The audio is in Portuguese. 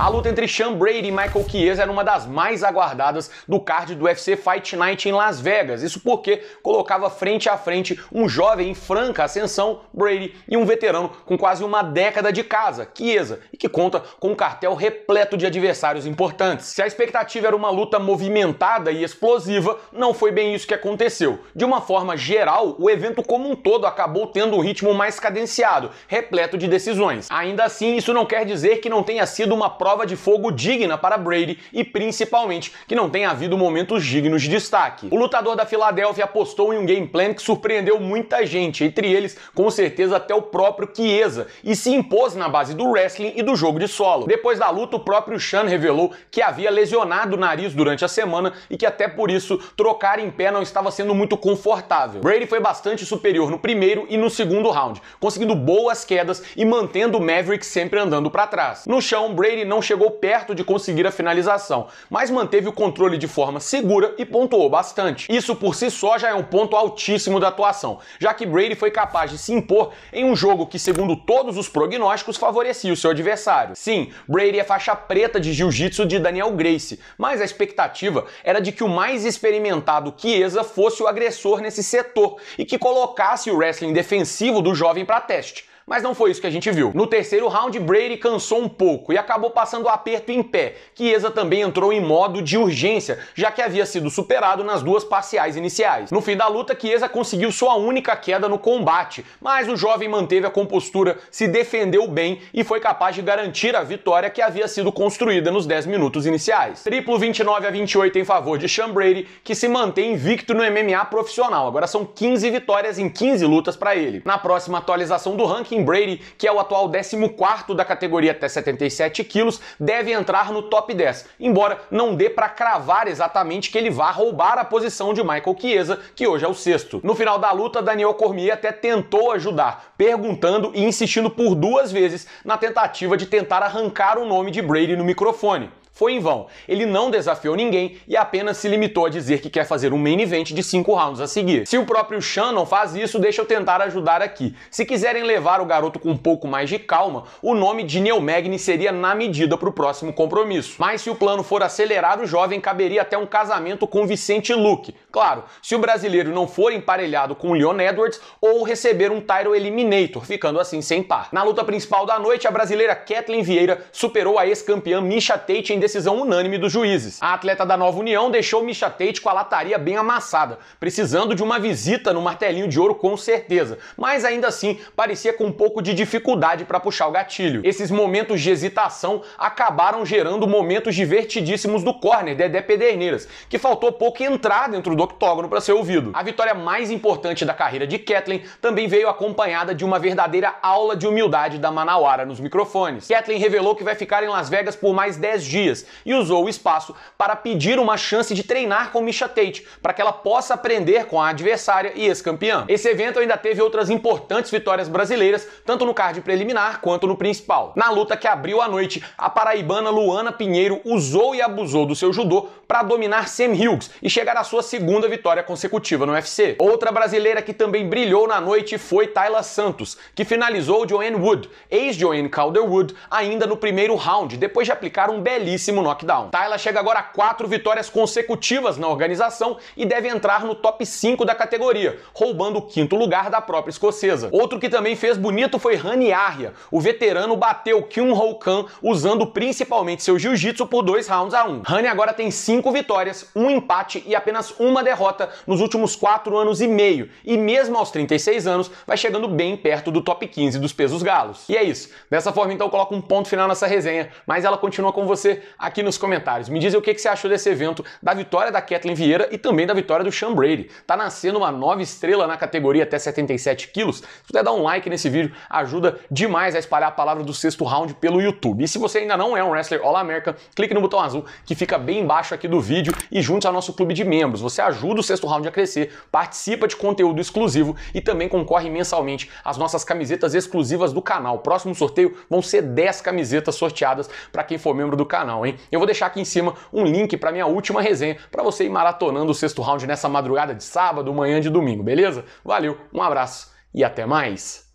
A luta entre Sean Brady e Michael Chiesa era uma das mais aguardadas do card do UFC Fight Night em Las Vegas. Isso porque colocava frente a frente um jovem em franca ascensão, Brady, e um veterano com quase uma década de casa, Chiesa, e que conta com um cartel repleto de adversários importantes. Se a expectativa era uma luta movimentada e explosiva, não foi bem isso que aconteceu. De uma forma geral, o evento como um todo acabou tendo um ritmo mais cadenciado, repleto de decisões. Ainda assim, isso não quer dizer que não tenha sido uma prova prova de fogo digna para Brady e principalmente que não tem havido momentos dignos de destaque. O lutador da Filadélfia apostou em um game plan que surpreendeu muita gente, entre eles com certeza até o próprio Chiesa, e se impôs na base do wrestling e do jogo de solo. Depois da luta, o próprio Chan revelou que havia lesionado o nariz durante a semana e que até por isso trocar em pé não estava sendo muito confortável. Brady foi bastante superior no primeiro e no segundo round, conseguindo boas quedas e mantendo o Maverick sempre andando para trás. No chão, Brady não não chegou perto de conseguir a finalização, mas manteve o controle de forma segura e pontuou bastante. Isso por si só já é um ponto altíssimo da atuação, já que Brady foi capaz de se impor em um jogo que, segundo todos os prognósticos, favorecia o seu adversário. Sim, Brady é faixa preta de jiu-jitsu de Daniel Grace, mas a expectativa era de que o mais experimentado Chiesa fosse o agressor nesse setor e que colocasse o wrestling defensivo do jovem para teste. Mas não foi isso que a gente viu. No terceiro round, Brady cansou um pouco e acabou passando aperto em pé. Chiesa também entrou em modo de urgência, já que havia sido superado nas duas parciais iniciais. No fim da luta, Chiesa conseguiu sua única queda no combate, mas o jovem manteve a compostura, se defendeu bem e foi capaz de garantir a vitória que havia sido construída nos 10 minutos iniciais. Triplo 29 a 28 em favor de Sean Brady, que se mantém invicto no MMA profissional. Agora são 15 vitórias em 15 lutas para ele. Na próxima atualização do ranking, Tom Brady, que é o atual 14 da categoria até 77 quilos, deve entrar no top 10, embora não dê para cravar exatamente que ele vá roubar a posição de Michael Chiesa, que hoje é o sexto. No final da luta, Daniel Cormier até tentou ajudar, perguntando e insistindo por duas vezes na tentativa de tentar arrancar o nome de Brady no microfone foi em vão. Ele não desafiou ninguém e apenas se limitou a dizer que quer fazer um main event de 5 rounds a seguir. Se o próprio Shannon faz isso, deixa eu tentar ajudar aqui. Se quiserem levar o garoto com um pouco mais de calma, o nome de Neil Magny seria na medida para o próximo compromisso. Mas se o plano for acelerar o jovem, caberia até um casamento com Vicente Luke. Claro, se o brasileiro não for emparelhado com Leon Edwards ou receber um Tyro Eliminator, ficando assim sem par. Na luta principal da noite, a brasileira Kathleen Vieira superou a ex-campeã Misha Tate em decisão unânime dos juízes. A atleta da Nova União deixou Misha Tate com a lataria bem amassada, precisando de uma visita no martelinho de ouro com certeza, mas ainda assim parecia com um pouco de dificuldade para puxar o gatilho. Esses momentos de hesitação acabaram gerando momentos divertidíssimos do corner Dedé Pederneiras, que faltou pouco entrar dentro do octógono para ser ouvido. A vitória mais importante da carreira de Kathleen também veio acompanhada de uma verdadeira aula de humildade da Manawara nos microfones. Kathleen revelou que vai ficar em Las Vegas por mais 10 dias dias e usou o espaço para pedir uma chance de treinar com Misha Tate, para que ela possa aprender com a adversária e ex-campeã. Esse evento ainda teve outras importantes vitórias brasileiras, tanto no card preliminar quanto no principal. Na luta que abriu a noite, a paraibana Luana Pinheiro usou e abusou do seu judô para dominar Sam Hughes e chegar à sua segunda vitória consecutiva no UFC. Outra brasileira que também brilhou na noite foi Tayla Santos, que finalizou Joanne Wood, ex-Joanne Calderwood, ainda no primeiro round, depois de aplicar um belíssimo belíssimo knockdown. Tayla chega agora a quatro vitórias consecutivas na organização e deve entrar no top 5 da categoria, roubando o quinto lugar da própria escocesa. Outro que também fez bonito foi Rani Arria. O veterano bateu Kyung Ho Kan usando principalmente seu jiu-jitsu por dois rounds a um. Rani agora tem cinco vitórias, um empate e apenas uma derrota nos últimos quatro anos e meio, e mesmo aos 36 anos vai chegando bem perto do top 15 dos pesos galos. E é isso. Dessa forma, então, eu coloco um ponto final nessa resenha, mas ela continua com você aqui nos comentários. Me diz o que, que você achou desse evento, da vitória da Kathleen Vieira e também da vitória do Sean Brady. Tá nascendo uma nova estrela na categoria até 77 quilos. Se puder dar um like nesse vídeo, ajuda demais a espalhar a palavra do sexto round pelo YouTube. E se você ainda não é um wrestler All America, clique no botão azul que fica bem embaixo aqui do vídeo e junte ao nosso clube de membros. Você ajuda o sexto round a crescer, participa de conteúdo exclusivo e também concorre mensalmente às nossas camisetas exclusivas do canal. próximo sorteio vão ser 10 camisetas sorteadas para quem for membro do canal canal, hein? Eu vou deixar aqui em cima um link para minha última resenha para você ir maratonando o sexto round nessa madrugada de sábado, manhã de domingo, beleza? Valeu, um abraço e até mais.